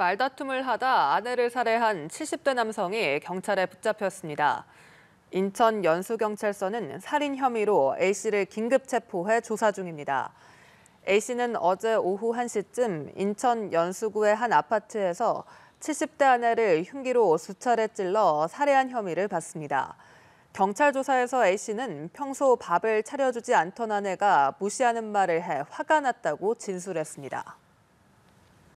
말다툼을 하다 아내를 살해한 70대 남성이 경찰에 붙잡혔습니다. 인천 연수경찰서는 살인 혐의로 A씨를 긴급 체포해 조사 중입니다. A씨는 어제 오후 1시쯤 인천 연수구의 한 아파트에서 70대 아내를 흉기로 수차례 찔러 살해한 혐의를 받습니다. 경찰 조사에서 A씨는 평소 밥을 차려주지 않던 아내가 무시하는 말을 해 화가 났다고 진술했습니다.